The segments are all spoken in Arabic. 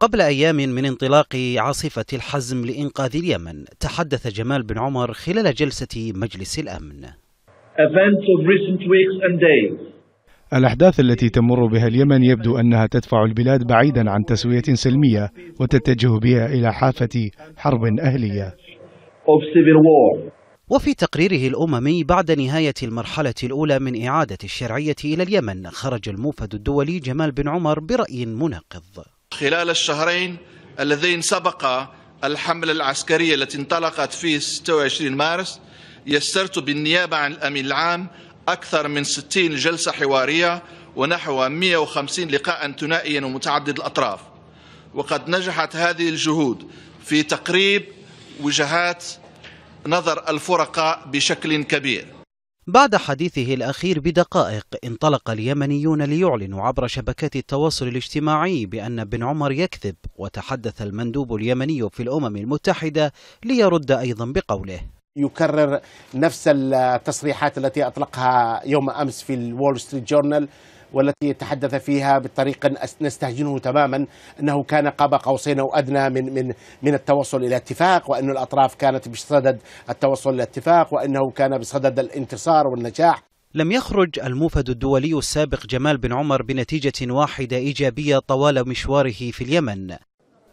قبل أيام من انطلاق عاصفة الحزم لإنقاذ اليمن تحدث جمال بن عمر خلال جلسة مجلس الأمن الأحداث التي تمر بها اليمن يبدو أنها تدفع البلاد بعيدا عن تسوية سلمية وتتجه بها إلى حافة حرب أهلية وفي تقريره الأممي بعد نهاية المرحلة الأولى من إعادة الشرعية إلى اليمن خرج الموفد الدولي جمال بن عمر برأي مناقض خلال الشهرين اللذين سبق الحملة العسكرية التي انطلقت في 26 مارس يسرت بالنيابة عن الأمين العام أكثر من 60 جلسة حوارية ونحو 150 لقاء ثنائيا ومتعدد الأطراف وقد نجحت هذه الجهود في تقريب وجهات نظر الفرقاء بشكل كبير بعد حديثه الأخير بدقائق انطلق اليمنيون ليعلنوا عبر شبكات التواصل الاجتماعي بأن بن عمر يكذب وتحدث المندوب اليمني في الأمم المتحدة ليرد أيضا بقوله يكرر نفس التصريحات التي أطلقها يوم أمس في الول ستريت جورنال والتي تحدث فيها بطريق نستهجنه تماما انه كان قاب قوسين او ادنى من من من التوصل الى اتفاق وان الاطراف كانت بصدد التوصل الى اتفاق وانه كان بصدد الانتصار والنجاح لم يخرج الموفد الدولي السابق جمال بن عمر بنتيجة واحدة إيجابية طوال مشواره في اليمن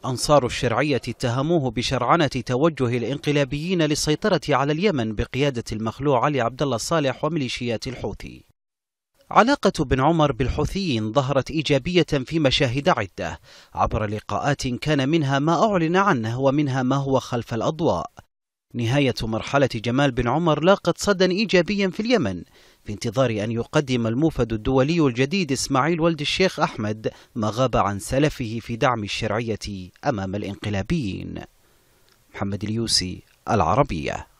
أنصار الشرعية اتهموه بشرعنة توجه الانقلابيين للسيطرة على اليمن بقيادة المخلوع علي عبد الله صالح وميليشيات الحوثي علاقة بن عمر بالحوثيين ظهرت إيجابية في مشاهد عدة عبر لقاءات كان منها ما أعلن عنه ومنها ما هو خلف الأضواء نهاية مرحلة جمال بن عمر لاقت صدا إيجابيا في اليمن في انتظار أن يقدم الموفد الدولي الجديد إسماعيل ولد الشيخ أحمد ما غاب عن سلفه في دعم الشرعية أمام الإنقلابيين محمد اليوسي العربية